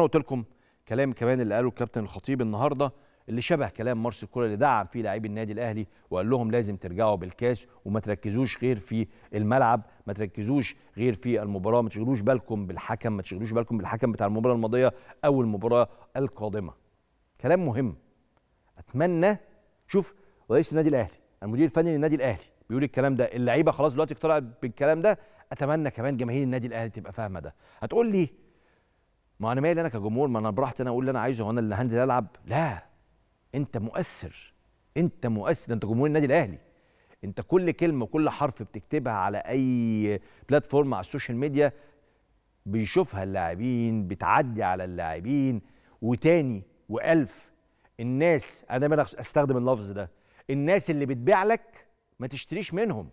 انا قلت لكم كلام كمان اللي قاله الكابتن الخطيب النهارده اللي شبه كلام مارسيل كولر اللي دعم فيه لاعبي النادي الاهلي وقال لهم لازم ترجعوا بالكاس وما تركزوش غير في الملعب ما تركزوش غير في المباراه ما تشغلوش بالكم بالحكم ما تشغلوش بالكم بالحكم بتاع المباراه الماضيه او المباراه القادمه كلام مهم اتمنى شوف رئيس النادي الاهلي المدير الفني للنادي الاهلي بيقول الكلام ده اللعيبه خلاص دلوقتي اقتنعت بالكلام ده اتمنى كمان جماهير النادي الاهلي تبقى فاهمه ده هتقول لي ما انا مالي انا كجمهور ما انا براحتي انا اقول اللي انا عايزه هو انا اللي هنزل العب لا انت مؤثر انت مؤثر انت جمهور النادي الاهلي انت كل كلمه وكل حرف بتكتبها على اي بلاتفورم على السوشيال ميديا بيشوفها اللاعبين بتعدي على اللاعبين وتاني والف الناس انا ما استخدم اللفظ ده الناس اللي بتبيع لك ما تشتريش منهم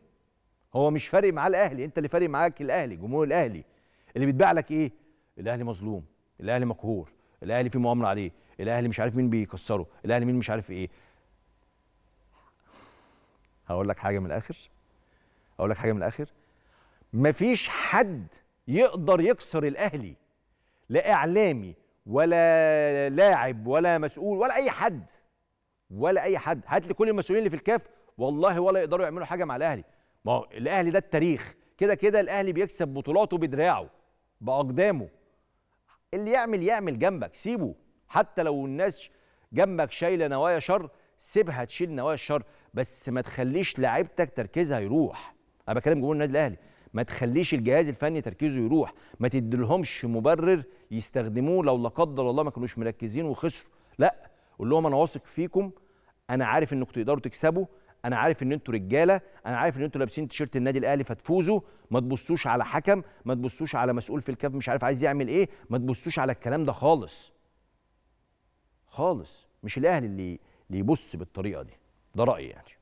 هو مش فارق معاه الاهلي انت اللي فارق معاك الاهلي جمهور الاهلي اللي بتبيع لك ايه الاهلي مظلوم الاهلي مقهور الاهلي في مؤامره عليه الاهلي مش عارف مين بيكسره الاهلي مين مش عارف ايه هقول لك حاجه من الاخر اقول لك حاجه من الاخر مفيش حد يقدر يكسر الاهلي لا اعلامي ولا لاعب ولا مسؤول ولا اي حد ولا اي حد هات لي كل المسؤولين اللي في الكاف والله ولا يقدروا يعملوا حاجه مع الاهلي ما هو الاهلي ده التاريخ كده كده الاهلي بيكسب بطولاته بدراعه باقدامه اللي يعمل يعمل جنبك سيبه حتى لو الناس جنبك شايله نوايا شر سيبها تشيل نوايا الشر بس ما تخليش لعيبتك تركيزها يروح انا بكلم جمهور النادي الاهلي ما تخليش الجهاز الفني تركيزه يروح ما تديلهمش مبرر يستخدموه لو لا قدر الله ما كانوش مركزين وخسروا لا قول لهم انا واثق فيكم انا عارف انكم تقدروا تكسبوا انا عارف ان انتوا رجاله انا عارف ان انتوا لابسين تيشيرت النادي الاهلي فتفوزوا ما تبصوش على حكم ما تبصوش على مسؤول في الكاف مش عارف عايز يعمل ايه ما تبصوش على الكلام ده خالص خالص مش الاهلي اللي اللي يبص بالطريقه دي ده رايي يعني